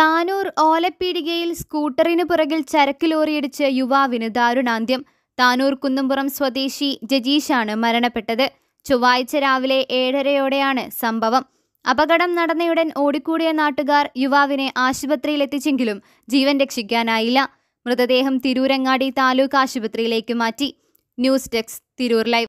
താനൂർ ഓലപ്പീടികയിൽ സ്കൂട്ടറിനു പുറകിൽ ചരക്ക് ലോറിയടിച്ച് യുവാവിന് ദാരുണാന്ത്യം താനൂർ കുന്നംപുറം സ്വദേശി ജജീഷാണ് മരണപ്പെട്ടത് ചൊവ്വാഴ്ച രാവിലെ ഏഴരയോടെയാണ് സംഭവം അപകടം നടന്നയുടൻ ഓടിക്കൂടിയ നാട്ടുകാർ യുവാവിനെ ആശുപത്രിയിലെത്തിച്ചെങ്കിലും ജീവൻ രക്ഷിക്കാനായില്ല മൃതദേഹം തിരൂരങ്ങാടി താലൂക്ക് ആശുപത്രിയിലേക്ക് മാറ്റി ന്യൂസ് ഡെസ്ക് തിരൂർ ലൈവ്